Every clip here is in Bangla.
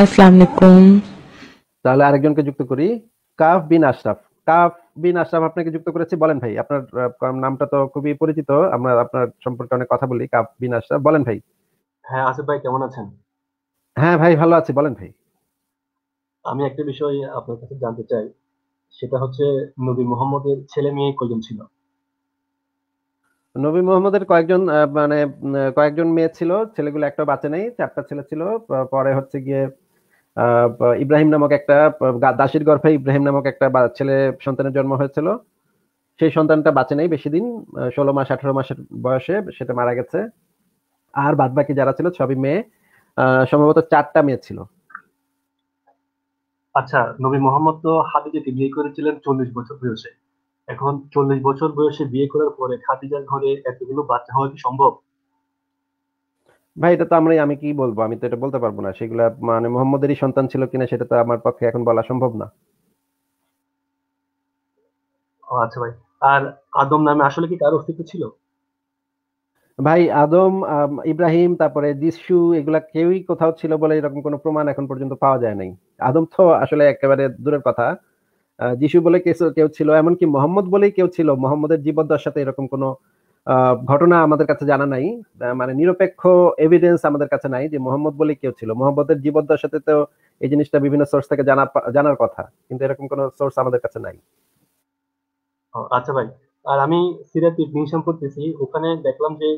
আসসালামু তাহলে আরেকজনকে যুক্ত করি কাফ বিন আশরাফ কাফ বিন আশরাফ আপনাকে যুক্ত করেছি বলেন ভাই আপনার নামটা তো খুবই পরিচিত আমরা আপনার সম্পর্কে অনেক কথা বলি কাফ বিন আশরাফ বলেন ভাই হ্যাঁ আসিফ ভাই কেমন আছেন হ্যাঁ ভাই ভালো আছি বলেন ভাই আমি একটা বিষয় আপনার কাছে জানতে চাই সেটা হচ্ছে নবী মোহাম্মদের ছেলে মেয়ে কয়জন ছিল নবী মোহাম্মদের কয়েকজন মানে কয়েকজন মেয়ে ছিল ছেলেগুলো একটা বাঁচে নেই চারটা ছেলে ছিল পরে হচ্ছে গিয়ে ইব্রাহিম নামক একটা দাসির গর্ভে ইব্রাহিম নামক একটা ছেলে সন্তানের জন্ম হয়েছিল সেই সন্তানটা বাঁচে নাই বেশি দিন ষোলো মাস আঠারো মাসের বয়সে সেটা মারা গেছে আর বাদ বাকি যারা ছিল সবই মেয়ে সম্ভবত চারটা মেয়ে ছিল আচ্ছা নবী মোহাম্মদ তো হাদিজাকে বিয়ে করেছিলেন চল্লিশ বছর বয়সে এখন চল্লিশ বছর বয়সে বিয়ে করার পরে খাদিজার ঘরে এতগুলো বাচ্চা হওয়া কি সম্ভব ভাই এটা তো আমরাই আমি কি বলবো আমি তো এটা বলতে পারবো না সেগুলা মানে মোহাম্মদেরই সন্তান ছিল কিনা সেটা তো আমার পক্ষে এখন বলা সম্ভব না আচ্ছা ভাই আর আদম নামে আসলে কি অস্তিত্ব ছিল ভাই আদম ইব্রাহিম তারপরে যিশু এগুলা কেউই কোথাও ছিল বলে এরকম কোনো প্রমাণ এখন পর্যন্ত পাওয়া যায় নাই আদম তো আসলে একেবারে দূরের কথা যিশু বলে কেউ ছিল এমনকি মোহাম্মদ বলেই কেউ ছিল মোহাম্মদের জীবদ্দশাতে এরকম কোনো ঘটনা আমাদের কাছে জানা নাই মানে নিরপেক্ষ এভিডেন্স আমাদের কাছে নাই যে মোহাম্মদ বলে কেউ ছিল মোহাম্মদের জীবদ্দশার সাথে তো এই জিনিসটা বিভিন্ন সোর্স থেকে জানা জানার কথা কিন্তু এরকম কোন সোর্স আমাদের কাছে নাই আচ্ছা ভাই আর আমি সিরাতি ইবনি হিসাম করতেছি ওখানে দেখলাম যে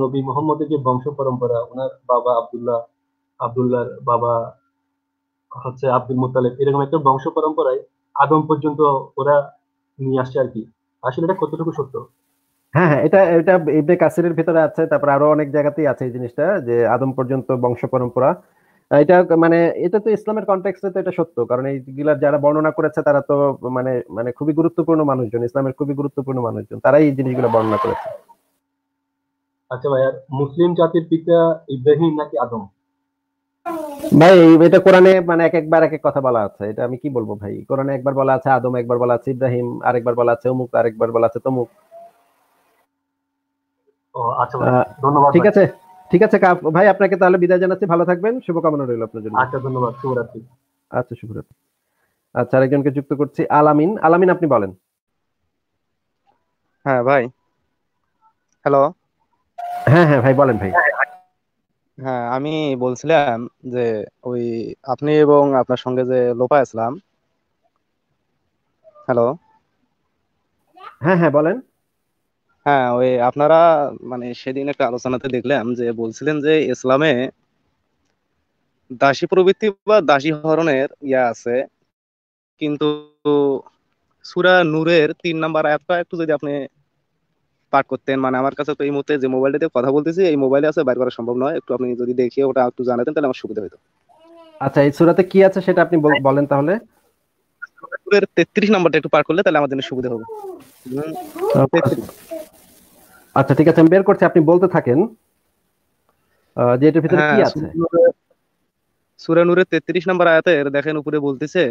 নবী মোহাম্মদের যে বংশ পরম্পরা ওনার বাবা আব্দুল্লাহ আব্দুল্লাহর বাবা হচ্ছে আব্দুল মুতালেব এরকম একটা বংশ পরম্পরায় আদম পর্যন্ত ওরা নিয়ে আসছে আর কি আসলে এটা কতটুকু সত্য হ্যাঁ হ্যাঁ এটা এটা ইবনে কাসিরের ভিতরে আছে তারপর আরো অনেক জায়গাতেই আছে এই জিনিসটা যে আদম পর্যন্ত বংশ পরম্পরা এটা মানে এটা তো ইসলামের তো এটা সত্য কারণ যারা বর্ণনা করেছে তারা তো মানে মানে খুবই গুরুত্বপূর্ণ মানুষজন ইসলামের খুবই গুরুত্বপূর্ণ মানুষজন তারাই এই জিনিসগুলো বর্ণনা করেছে আচ্ছা ভাই আর মুসলিম জাতির পিতা ইব্রাহিম নাকি আদম ভাই এটা কোরআনে মানে এক একবার এক এক কথা বলা আছে এটা আমি কি বলবো ভাই কোরআনে একবার বলা আছে আদম একবার বলা আছে ইব্রাহিম আরেকবার বলা আছে অমুক আরেকবার বলা আছে তমুক আচ্ছা ধন্যবাদ ঠিক আছে ঠিক আছে ভাই আপনাকে তাহলে বিদায় জানাচ্ছি ভালো থাকবেন শুভকামনা রইল আপনার জন্য আচ্ছা ধন্যবাদ শুভরাত্রি আচ্ছা শুভরাত্রি আচ্ছা আরেকজনকে যুক্ত করছি আলামিন আলামিন আপনি বলেন হ্যাঁ ভাই হ্যালো হ্যাঁ হ্যাঁ ভাই বলেন ভাই হ্যাঁ, হ্যাঁ।, হ্যাঁ আমি বলছিলাম যে ওই আপনি এবং আপনার সঙ্গে যে লোপা আসলাম হ্যালো হ্যাঁ হ্যাঁ বলেন হ্যাঁ ওই আপনারা মানে সেদিন একটা আলোচনাতে দেখলাম যে বলছিলেন যে ইসলামে দাসী প্রবৃত্তি বা দাসী হরণের ইয়া আছে কিন্তু সুরা নূরের তিন নাম্বার আয়াতটা একটু যদি আপনি পাঠ করতেন মানে আমার কাছে তো এই মুহূর্তে যে মোবাইলটাতে কথা বলতেছি এই মোবাইলে আছে বাইর করা সম্ভব নয় একটু আপনি যদি দেখিয়ে ওটা একটু জানাতেন তাহলে আমার সুবিধা হতো আচ্ছা এই সুরাতে কি আছে সেটা আপনি বলেন তাহলে সুরের তেত্রিশ নাম্বারটা একটু পার করলে তাহলে আমার জন্য সুবিধা হবে আচ্ছা ঠিক আছে আমি বের করছি আপনি বলতে থাকেন যে এটার ভিতরে হ্যাঁ, কি আছে সূরা নূরের 33 নম্বর আয়াতে দেখেন উপরে বলতেছে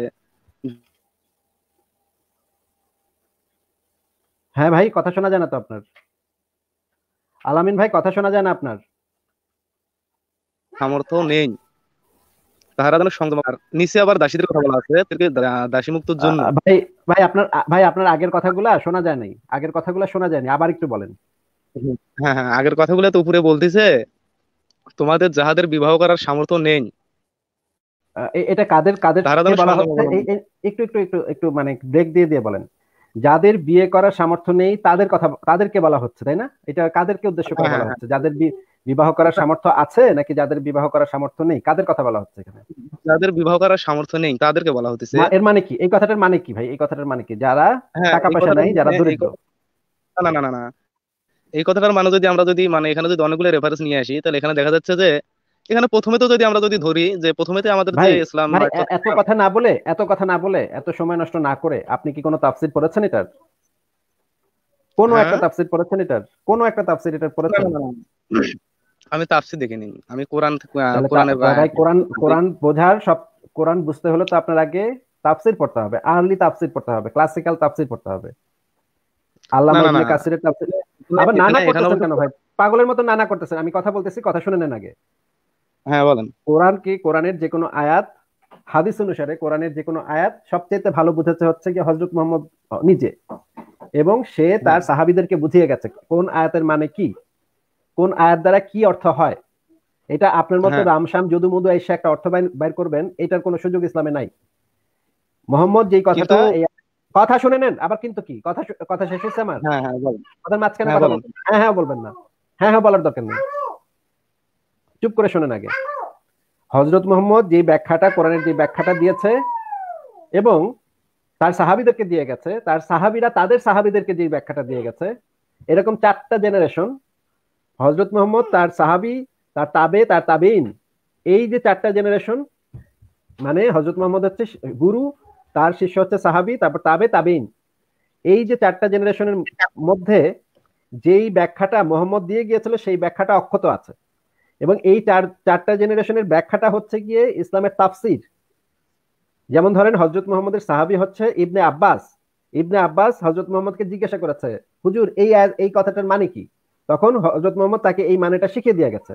হ্যাঁ ভাই কথা শোনা যায় না তো আপনার আলামিন ভাই কথা শোনা যায় না আপনার সামর্থ্য নেই তাহারা যেন সংযম আর নিচে আবার দাসীদের কথা বলা আছে দাসী মুক্তর জন্য ভাই ভাই আপনার ভাই আপনার আগের কথাগুলা শোনা যায় নাই আগের কথাগুলা শোনা যায় নাই আবার একটু বলেন হ্যাঁ, হ্যাঁ হ্যাঁ আগের কথাগুলো তো উপরে বলতেছে তোমাদের যাহাদের বিবাহ করার সামর্থ্য নেই এটা কাদের কাদের বলা একটু একটু একটু একটু মানে ব্রেক দিয়ে দিয়ে বলেন যাদের বিয়ে করার সামর্থ্য নেই তাদের কথা তাদেরকে বলা হচ্ছে তাই না এটা কাদেরকে উদ্দেশ্য করে হ্যাঁ, বলা হ্যাঁ, হচ্ছে যাদের বিবাহ করার সামর্থ্য আছে নাকি যাদের বিবাহ করার সামর্থ্য নেই কাদের কথা বলা হচ্ছে এখানে যাদের বিবাহ করার সামর্থ্য নেই তাদেরকে বলা হচ্ছে এর মানে কি এই কথাটার মানে কি ভাই এই কথাটার মানে কি যারা টাকা পয়সা নাই যারা মানে দরিদ্র না না না না এই কথাটার মানে যদি আমরা যদি মানে এখানে যদি অনেকগুলো রেফারেন্স নিয়ে আসি তাহলে এখানে দেখা যাচ্ছে যে এখানে প্রথমে তো যদি আমরা যদি ধরি যে প্রথমেতে আমাদের যে ইসলাম মানে এত কথা না বলে এত কথা না বলে এত সময় নষ্ট না করে আপনি কি কোনো তাফসীর পড়েছেন এটার কোন হ্যাঁ। একটা তাফসীর পড়েছেন এটার কোন একটা তাফসীর এটার পড়েছেন আমি তাফসীর দেখিনি আমি কোরআন কোরআনের ভাই কোরআন কোরআন বোঝার সব কোরআন বুঝতে হলে তো আপনার আগে তাফসীর পড়তে হবে আর্লি তাফসীর পড়তে হবে ক্লাসিক্যাল তাফসীর পড়তে হবে আল্লামা ইবনে কাসিরের তাফসীর আবার নানা করতেছেন কেন ভাই পাগলের মতো নানা করতেছেন আমি কথা বলতেছি কথা শুনে নেন আগে হ্যাঁ বলেন কোরআন কি কোরআনের যে কোনো আয়াত হাদিস অনুসারে কোরআনের যে কোনো আয়াত সবচেয়ে ভালো বুঝাতে হচ্ছে কি হজরত মোহাম্মদ নিজে এবং সে তার সাহাবিদেরকে বুঝিয়ে গেছে কোন আয়াতের মানে কি কোন আয়াত দ্বারা কি অর্থ হয় এটা আপনার মতো হ্যাঁ। রামশাম যদু মধু এসে একটা অর্থ বাইর করবেন এটার কোনো সুযোগ ইসলামে নাই মোহাম্মদ যেই কথাটা কথা শুনে নেন আবার কিন্তু কি কথা কথা শেষ হয়েছে আমার হ্যাঁ হ্যাঁ বলেন কথার মাঝখানে হ্যাঁ, হ্যাঁ হ্যাঁ বলবেন না হ্যাঁ হ্যাঁ বলার দরকার নেই চুপ করে শোনেন আগে হজরত মোহাম্মদ যে ব্যাখ্যাটা কোরআনের যে ব্যাখ্যাটা দিয়েছে এবং তার সাহাবিদেরকে দিয়ে গেছে তার সাহাবিরা তাদের সাহাবিদেরকে যে ব্যাখ্যাটা দিয়ে গেছে এরকম চারটা জেনারেশন হজরত মোহাম্মদ তার সাহাবি তার তাবে তার তাবেইন এই যে চারটা জেনারেশন মানে হজরত মোহাম্মদ হচ্ছে গুরু তার শিষ্য হচ্ছে সাহাবি তারপর তাবে তাবিন এই যে চারটা জেনারেশনের মধ্যে যেই ব্যাখ্যাটা মোহাম্মদ দিয়ে গিয়েছিল সেই ব্যাখ্যাটা অক্ষত আছে এবং এই চার চারটা জেনারেশনের ব্যাখ্যাটা হচ্ছে গিয়ে ইসলামের তাফসির যেমন ধরেন হজরত মোহাম্মদের সাহাবি হচ্ছে ইবনে আব্বাস ইবনে আব্বাস হজরত মোহাম্মদকে জিজ্ঞাসা করেছে হুজুর এই এই কথাটার মানে কি তখন হজরত মোহাম্মদ তাকে এই মানেটা শিখিয়ে দিয়ে গেছে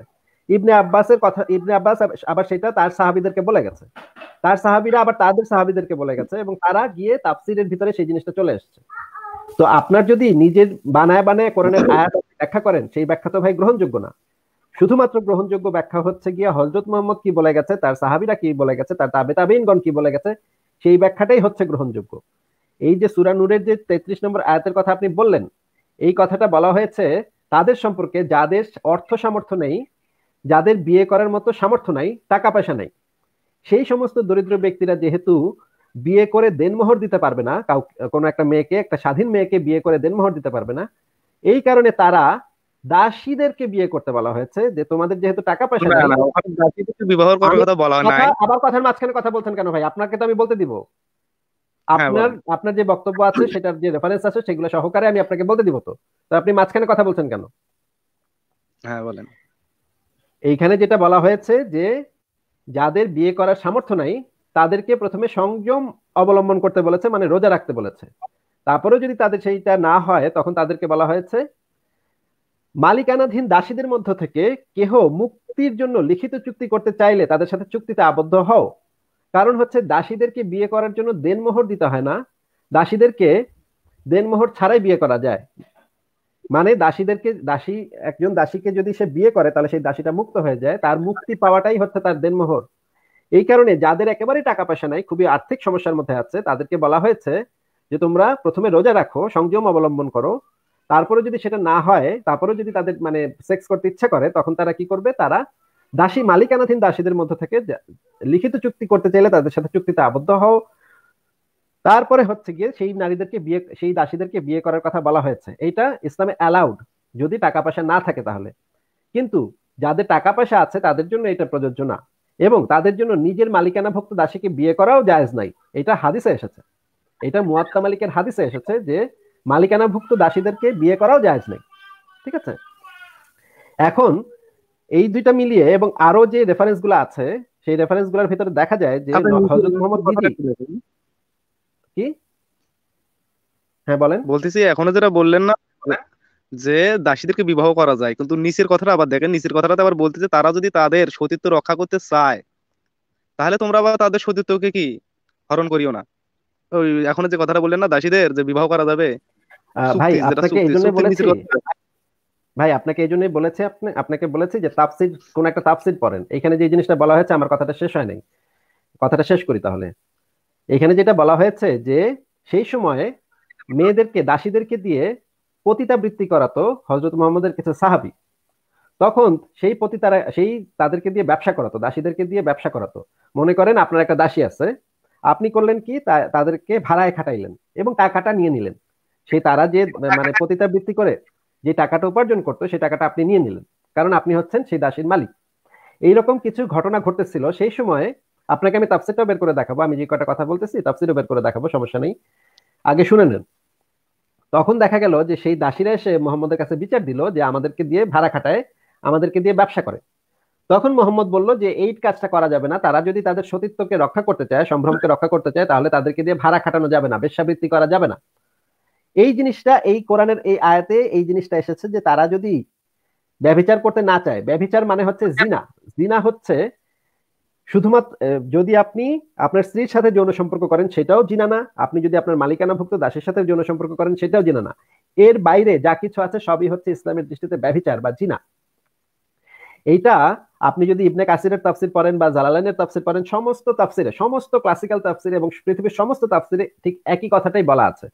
ইবনে আব্বাসের কথা ইবনে আব্বাস আবার সেটা তার সাহাবিদেরকে বলে গেছে তার সাহাবিরা আবার তাদের সাহাবিদেরকে বলে গেছে এবং তারা গিয়ে তাফসিরের ভিতরে সেই জিনিসটা চলে এসছে তো আপনার যদি নিজের বানায় বানায় কোরআনের আয়াত ব্যাখ্যা করেন সেই ব্যাখ্যা তো ভাই গ্রহণযোগ্য না শুধুমাত্র গ্রহণযোগ্য ব্যাখ্যা হচ্ছে গিয়ে হজরত মোহাম্মদ কি বলে গেছে তার সাহাবিরা কি বলে গেছে তার তাবে তাবেইনগণ কি বলে গেছে সেই ব্যাখ্যাটাই হচ্ছে গ্রহণযোগ্য এই যে সুরানুরের যে তেত্রিশ নম্বর আয়াতের কথা আপনি বললেন এই কথাটা বলা হয়েছে তাদের সম্পর্কে যাদের অর্থ সামর্থ্য নেই যাদের বিয়ে করার মতো সামর্থ্য নাই টাকা পয়সা নাই সেই সমস্ত দরিদ্র ব্যক্তিরা যেহেতু বিয়ে করে দেনমোহর দিতে পারবে না কোনো একটা মেয়েকে একটা স্বাধীন মেয়েকে বিয়ে করে দেনমোহর দিতে পারবে না এই কারণে তারা দাসীদেরকে বিয়ে করতে বলা হয়েছে যে তোমাদের যেহেতু টাকা পয়সা আবার কথার মাঝখানে কথা বলছেন কেন ভাই আপনাকে তো আমি বলতে দিব হ্যাঁ, আপনার আপনার যে বক্তব্য আছে সেটার যে রেফারেন্স আছে সেগুলো সহকারে আমি আপনাকে বলতে দিব তো আপনি মাঝখানে কথা বলছেন কেন হ্যাঁ বলেন এইখানে যেটা বলা হয়েছে যে যাদের বিয়ে করার সামর্থ্য নাই তাদেরকে প্রথমে সংযম অবলম্বন করতে বলেছে মানে রোজা রাখতে বলেছে তারপরে যদি তাদের সেইটা না হয় তখন তাদেরকে বলা হয়েছে মালিকানাধীন দাসীদের মধ্য থেকে কেহ মুক্তির জন্য লিখিত চুক্তি করতে চাইলে তাদের সাথে চুক্তিতে আবদ্ধ হও কারণ হচ্ছে দাসীদেরকে বিয়ে করার জন্য দেনমোহর দিতে হয় না দাসীদেরকে দেনমোহর ছাড়াই বিয়ে করা যায় মানে দাসীদেরকে দাসী একজন দাসীকে যদি সে বিয়ে করে তাহলে সেই দাসীটা মুক্ত হয়ে যায় তার মুক্তি পাওয়াটাই হচ্ছে তার দেনমোহর এই কারণে যাদের একেবারে টাকা পয়সা নাই খুবই আর্থিক সমস্যার মধ্যে আছে তাদেরকে বলা হয়েছে যে তোমরা প্রথমে রোজা রাখো সংযম অবলম্বন করো তারপরে যদি সেটা না হয় তারপরে যদি তাদের মানে সেক্স করতে ইচ্ছে করে তখন তারা কি করবে তারা দাসী মালিকানাধীন দাসীদের মধ্যে থেকে লিখিত চুক্তি করতে চাইলে তাদের সাথে চুক্তিতে আবদ্ধ হও তারপরে হচ্ছে গিয়ে সেই নারীদেরকে বিয়ে সেই দাসীদেরকে বিয়ে করার কথা বলা হয়েছে এইটা ইসলামে অ্যালাউড যদি টাকা পয়সা না থাকে তাহলে কিন্তু যাদের টাকা পয়সা আছে তাদের জন্য এটা প্রযোজ্য না এবং তাদের জন্য নিজের মালিকানা ভক্ত দাসীকে বিয়ে করাও জায়েজ নাই এটা হাদিসে এসেছে এটা মুয়াত্তা মালিকের হাদিসে এসেছে যে মালিকানা ভুক্ত দাসীদেরকে বিয়ে করাও জায়েজ নাই ঠিক আছে এখন এই দুইটা মিলিয়ে এবং আরো যে রেফারেন্সগুলো আছে সেই রেফারেন্স রেফারেন্সগুলোর ভিতরে দেখা যায় যে হজরত মোহাম্মদ কি হ্যাঁ বলেন বলতেছি এখনো যেটা বললেন না মানে যে দাসীদেরকে বিবাহ করা যায় কিন্তু নিচের কথাটা আবার দেখেন নিচের কথাটা আবার বলতেছে তারা যদি তাদের সতীত্ব রক্ষা করতে চায় তাহলে তোমরা আবার তাদের সতীত্বকে কি হরণ করিও না ওই এখন যে কথাটা বললেন না দাসীদের যে বিবাহ করা যাবে ভাই আপনাকে এই জন্যই বলেছি ভাই আপনাকে এই জন্যই বলেছে আপনি আপনাকে বলেছি যে তাফসির কোন একটা তাফসির পড়েন এখানে যে জিনিসটা বলা হয়েছে আমার কথাটা শেষ হয় নাই কথাটা শেষ করি তাহলে এখানে যেটা বলা হয়েছে যে সেই সময়ে মেয়েদেরকে দাসীদেরকে দিয়ে পতিতাবৃত্তি করাতো হজরত মোহাম্মদের কাছে সাহাবি তখন সেই পতি তারা সেই তাদেরকে দিয়ে ব্যবসা করাতো দাসীদেরকে দিয়ে ব্যবসা করাতো মনে করেন আপনার একটা দাসী আছে আপনি করলেন কি তাদেরকে ভাড়ায় খাটাইলেন এবং টাকাটা নিয়ে নিলেন সেই তারা যে মানে পতিতাবৃত্তি করে যে টাকাটা উপার্জন করতো সেই টাকাটা আপনি নিয়ে নিলেন কারণ আপনি হচ্ছেন সেই দাসীর মালিক এইরকম কিছু ঘটনা ঘটেছিল সেই সময় আপনাকে আমি তাফসিরটাও বের করে দেখাবো আমি যে কটা কথা বলতেছি তাফসিরও বের করে দেখাবো সমস্যা নেই আগে শুনে নেন তখন দেখা গেল যে সেই দাসীরা এসে মোহাম্মদের কাছে বিচার দিল যে আমাদেরকে দিয়ে ভাড়া খাটায় আমাদেরকে দিয়ে ব্যবসা করে তখন মোহাম্মদ বলল যে এই কাজটা করা যাবে না তারা যদি তাদের সতীত্বকে রক্ষা করতে চায় সম্ভ্রমকে রক্ষা করতে চায় তাহলে তাদেরকে দিয়ে ভাড়া খাটানো যাবে না বেশাবৃত্তি করা যাবে না এই জিনিসটা এই কোরআনের এই আয়াতে এই জিনিসটা এসেছে যে তারা যদি ব্যভিচার করতে না চায় ব্যভিচার মানে হচ্ছে জিনা জিনা হচ্ছে শুধুমাত্র যদি আপনি আপনার স্ত্রীর সাথে যৌন সম্পর্ক করেন সেটাও জিনা না আপনি যদি আপনার মালিকানাভুক্ত দাসের সাথে যৌন সম্পর্ক করেন সেটাও জিনা না এর বাইরে যা কিছু আছে সবই হচ্ছে ইসলামের দৃষ্টিতে ব্যভিচার বা জিনা এইটা আপনি যদি ইবনে কাসিরের তাফসির পড়েন বা জালালাইনের তাফসির পড়েন সমস্ত তাফসিরে সমস্ত ক্লাসিক্যাল তাফসিরে এবং পৃথিবীর সমস্ত তাফসিরে ঠিক একই কথাটাই বলা আছে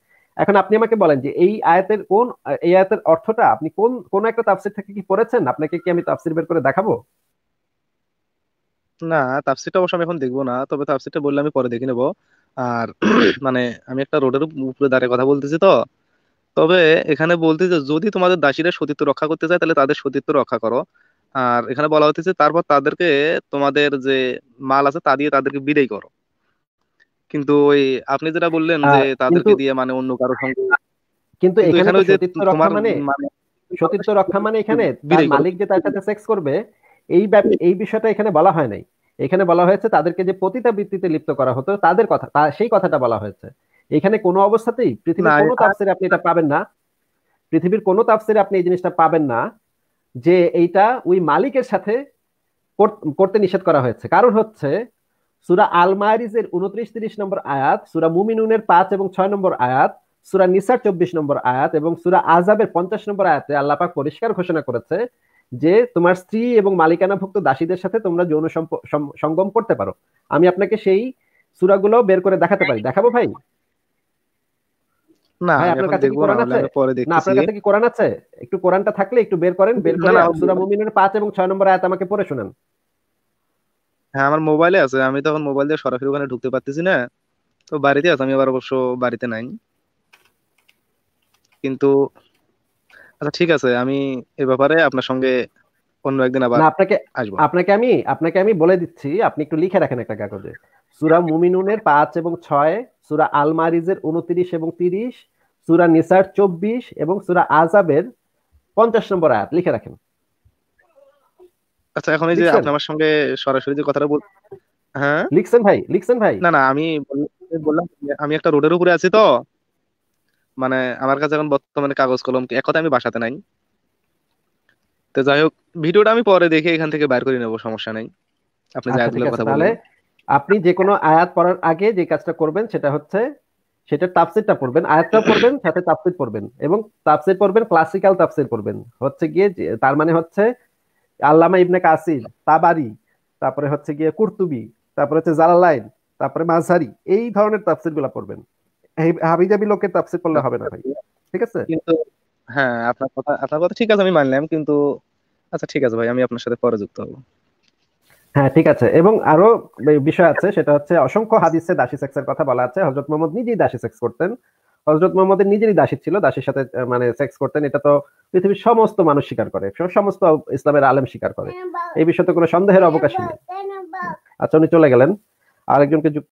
এখন আপনি আমাকে বলেন যে এই আয়াতের কোন এই আয়াতের অর্থটা আপনি কোন কোন একটা তাফসির থেকে কি পড়েছেন আপনাকে কি আমি তাফসির বের করে দেখাবো না তাফসিরটা অবশ্য আমি এখন দেখবো না তবে তাফসিরটা বললে আমি পরে দেখে নেবো আর মানে আমি একটা রোডের উপরে দাঁড়িয়ে কথা বলতেছি তো তবে এখানে যে যদি তোমাদের দাসীরা সতীত্ব রক্ষা করতে চায় তাহলে তাদের সতীত্ব রক্ষা করো আর এখানে বলা হতেছে তারপর তাদেরকে তোমাদের যে মাল আছে তা দিয়ে তাদেরকে বিদায় করো কিন্তু ওই আপনি যেটা বললেন যে তাদেরকে দিয়ে মানে অন্য কারো সঙ্গে কিন্তু এখানে সতীত্ব রক্ষা মানে-, মানে সতীত্ব রক্ষা মানে এখানে মালিক যে তার সাথে সেক্স করবে এই এই বিষয়টা এখানে বলা হয় নাই এখানে বলা হয়েছে তাদেরকে যে পতিতা বৃত্তিতে লিপ্ত করা হতো তাদের কথা সেই কথাটা বলা হয়েছে এখানে কোনো অবস্থাতেই পৃথিবীর কোনো তাফসিরে আপনি এটা পাবেন না পৃথিবীর কোনো তাফসিরে আপনি এই জিনিসটা পাবেন না যে এইটা ওই মালিকের সাথে করতে নিষেধ করা হয়েছে কারণ হচ্ছে সুরা আল মায়ারিজের উনত্রিশ তিরিশ নম্বর আয়াত সুরা মুমিনুনের পাঁচ এবং ছয় নম্বর আয়াত সুরা নিসার চব্বিশ নম্বর আয়াত এবং সুরা আজাবের পঞ্চাশ নম্বর আয়াতে আল্লাপাক পরিষ্কার ঘোষণা করেছে যে তোমার স্ত্রী এবং মালিকানাভুক্ত দাসীদের সাথে তোমরা যৌন সঙ্গম করতে পারো আমি আপনাকে সেই সুরাগুলো বের করে দেখাতে পারি দেখাবো ভাই কোরআন থাকলে একটু বের করেন এবং নম্বর আমাকে হ্যাঁ আমার আছে আমি তখন মোবাইল দিয়ে সরাসরি ওখানে ঢুকতে পারতেছি না তো বাড়িতে আমি আবার অবশ্য বাড়িতে নাই কিন্তু আচ্ছা ঠিক আছে আমি এ ব্যাপারে আপনার সঙ্গে অন্য একদিন আবার আপনাকে আসবো আপনাকে আমি আপনাকে আমি বলে দিচ্ছি আপনি একটু লিখে রাখেন একটা কাগজে সুরা মুমিনুনের পাঁচ এবং ছয় সুরা আল মারিজের উনত্রিশ এবং তিরিশ সুরা নিসার চব্বিশ এবং সুরা আজাবের পঞ্চাশ নম্বর আয়াত লিখে রাখেন আচ্ছা এখন এই যে আপনি আমার সঙ্গে সরাসরি যে কথাটা বল হ্যাঁ লিখছেন ভাই লিখছেন ভাই না না আমি বললাম আমি একটা রোডের উপরে আছি তো মানে আমার কাছে এখন বর্তমানে কাগজ কলম এক কথা আমি বাসাতে নাই তো যাই হোক ভিডিওটা আমি পরে দেখে এখান থেকে বের করে নেব সমস্যা নাই আপনি যা আয়াতগুলোর আচ্ছা, কথা বলেন আপনি যে কোনো আয়াত পড়ার আগে যে কাজটা করবেন সেটা হচ্ছে সেটা তাফসিরটা পড়বেন আয়াতটা পড়বেন সাথে তাফসির পড়বেন এবং তাফসির পড়বেন ক্লাসিক্যাল তাফসির পড়বেন হচ্ছে গিয়ে তার মানে হচ্ছে আল্লামা ইবনে কাসির তাবারি তারপরে হচ্ছে গিয়ে কুর্তুবি তারপরে হচ্ছে জালালাইন তারপরে মাঝারি এই ধরনের তাফসিরগুলো পড়বেন হাবিজাবি লোকের করলে হবে না ভাই ঠিক আছে কিন্তু হ্যাঁ আপনার কথা আপনার কথা ঠিক আছে আমি মানলাম কিন্তু আচ্ছা ঠিক আছে ভাই আমি আপনার সাথে পরে যুক্ত হব হ্যাঁ ঠিক আছে এবং আরো বিষয় আছে সেটা হচ্ছে অসংখ্য হাদিসে দাসী সেক্সের কথা বলা আছে হযরত নিজেই দাসী সেক্স করতেন হজরত মোহাম্মদের নিজেরই দাসী ছিল দাসীর সাথে মানে সেক্স করতেন এটা তো পৃথিবীর সমস্ত মানুষ স্বীকার করে সমস্ত ইসলামের আলেম স্বীকার করে এই বিষয়ে তো কোনো সন্দেহের অবকাশ নেই আচ্ছা উনি চলে গেলেন আরেকজনকে